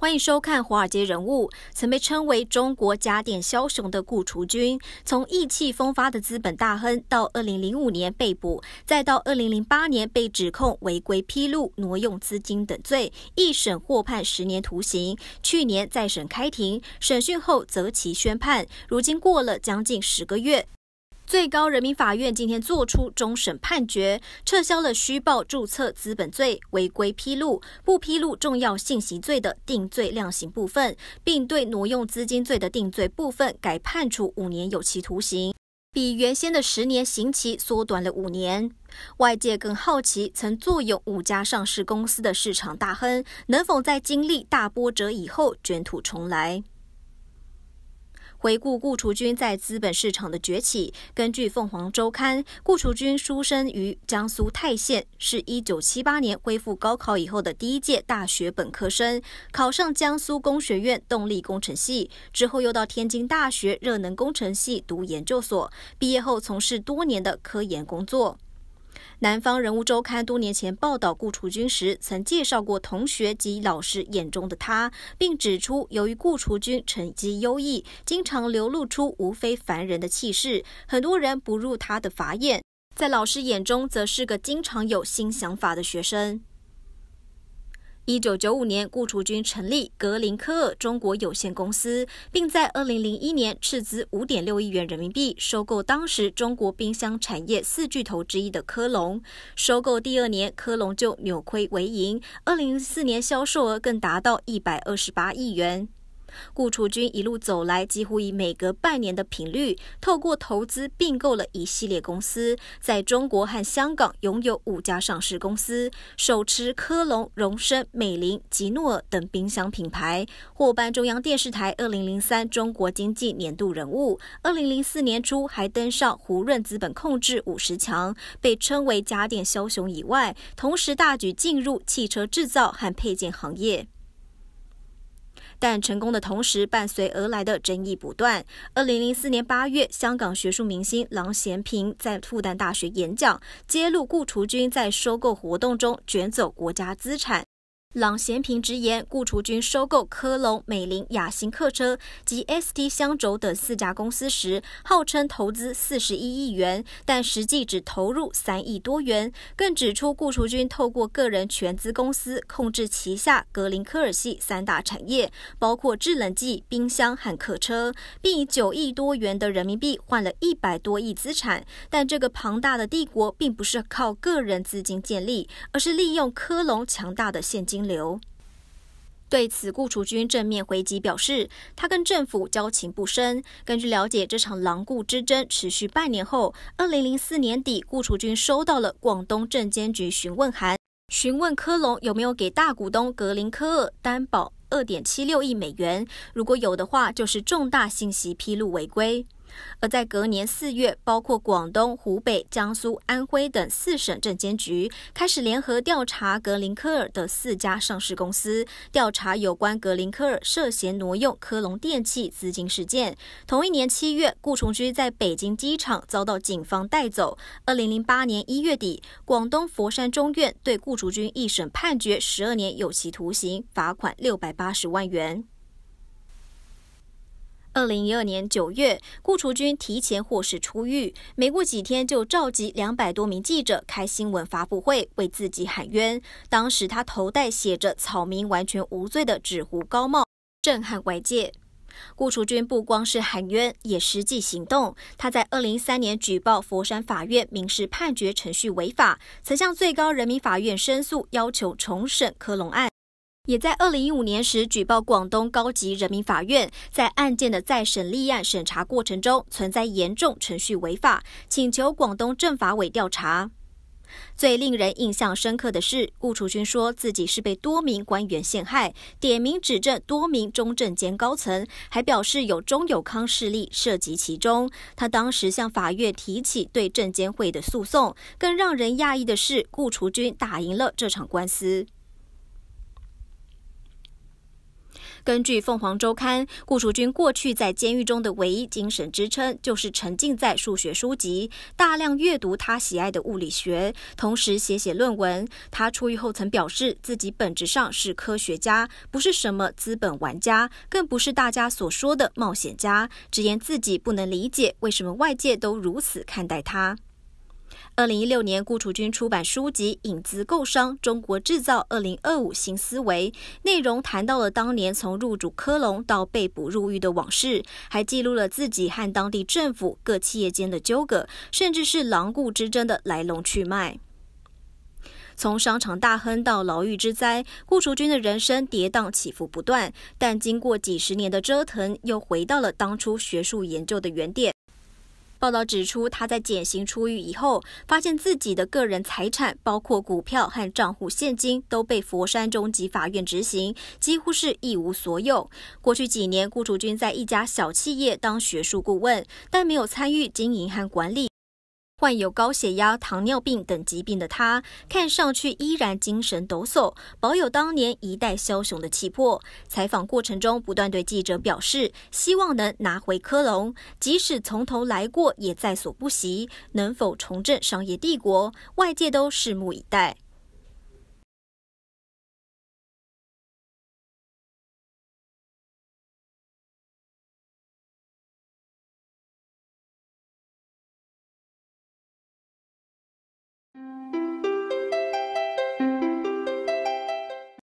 欢迎收看《华尔街人物》。曾被称为中国家电枭雄的顾雏军，从意气风发的资本大亨，到2005年被捕，再到2008年被指控违规披露、挪用资金等罪，一审获判十年徒刑。去年再审开庭，审讯后择期宣判。如今过了将近十个月。最高人民法院今天作出终审判决，撤销了虚报注册资本罪、违规披露、不披露重要信息罪的定罪量刑部分，并对挪用资金罪的定罪部分改判处五年有期徒刑，比原先的十年刑期缩短了五年。外界更好奇，曾坐拥五家上市公司的市场大亨能否在经历大波折以后卷土重来。回顾顾雏军在资本市场的崛起，根据《凤凰周刊》，顾雏军出生于江苏泰县，是一九七八年恢复高考以后的第一届大学本科生，考上江苏工学院动力工程系，之后又到天津大学热能工程系读研究所，毕业后从事多年的科研工作。南方人物周刊多年前报道顾楚君时，曾介绍过同学及老师眼中的他，并指出，由于顾楚君成绩优异，经常流露出无非凡人的气势，很多人不入他的法眼。在老师眼中，则是个经常有新想法的学生。一九九五年，顾雏军成立格林科尔中国有限公司，并在二零零一年斥资五点六亿元人民币收购当时中国冰箱产业四巨头之一的科龙。收购第二年，科龙就扭亏为盈，二零零四年销售额更达到一百二十八亿元。顾雏军一路走来，几乎以每隔半年的频率，透过投资并购了一系列公司，在中国和香港拥有五家上市公司，手持科隆、荣升、美菱、吉诺尔等冰箱品牌，获颁中央电视台2003中国经济年度人物。2004年初还登上胡润资本控制五十强，被称为家电枭雄。以外，同时大举进入汽车制造和配件行业。但成功的同时，伴随而来的争议不断。二零零四年八月，香港学术明星郎咸平在复旦大学演讲，揭露顾雏军在收购活动中卷走国家资产。郎咸平直言，顾雏军收购科隆、美菱、雅星客车及 ST 香轴等四家公司时，号称投资四十一亿元，但实际只投入三亿多元。更指出，顾雏军透过个人全资公司控制旗下格林科尔系三大产业，包括制冷剂、冰箱和客车，并以九亿多元的人民币换了一百多亿资产。但这个庞大的帝国并不是靠个人资金建立，而是利用科隆强大的现金。流。对此，顾雏军正面回击表示，他跟政府交情不深。根据了解，这场狼顾之争持续半年后，二零零四年底，顾雏军收到了广东证监局询问函，询问科隆有没有给大股东格林科尔担保二点七六亿美元，如果有的话，就是重大信息披露违规。而在隔年四月，包括广东、湖北、江苏、安徽等四省证监局开始联合调查格林科尔的四家上市公司，调查有关格林科尔涉嫌挪用科隆电器资金事件。同一年七月，顾崇军在北京机场遭到警方带走。二零零八年一月底，广东佛山中院对顾崇军一审判决十二年有期徒刑，罚款六百八十万元。二零一二年九月，顾雏军提前获释出狱，没过几天就召集两百多名记者开新闻发布会，为自己喊冤。当时他头戴写着“草民完全无罪”的纸糊高帽，震撼外界。顾雏军不光是喊冤，也实际行动。他在二零一三年举报佛山法院民事判决程序违法，曾向最高人民法院申诉，要求重审科隆案。也在二零一五年时举报广东高级人民法院在案件的再审立案审查过程中存在严重程序违法，请求广东政法委调查。最令人印象深刻的是，顾雏军说自己是被多名官员陷害，点名指证多名中证监高层，还表示有中友康势力涉及其中。他当时向法院提起对证监会的诉讼。更让人讶异的是，顾雏军打赢了这场官司。根据《凤凰周刊》，顾雏军过去在监狱中的唯一精神支撑，就是沉浸在数学书籍，大量阅读他喜爱的物理学，同时写写论文。他出狱后曾表示，自己本质上是科学家，不是什么资本玩家，更不是大家所说的冒险家，直言自己不能理解为什么外界都如此看待他。二零一六年，顾楚军出版书籍《引资构商：中国制造二零二五新思维》，内容谈到了当年从入主科隆到被捕入狱的往事，还记录了自己和当地政府各企业间的纠葛，甚至是狼顾之争的来龙去脉。从商场大亨到牢狱之灾，顾楚军的人生跌宕起伏不断，但经过几十年的折腾，又回到了当初学术研究的原点。报道指出，他在减刑出狱以后，发现自己的个人财产，包括股票和账户现金，都被佛山中级法院执行，几乎是一无所有。过去几年，顾楚军在一家小企业当学术顾问，但没有参与经营和管理。患有高血压、糖尿病等疾病的他，看上去依然精神抖擞，保有当年一代枭雄的气魄。采访过程中，不断对记者表示，希望能拿回科隆，即使从头来过也在所不惜。能否重振商业帝国，外界都拭目以待。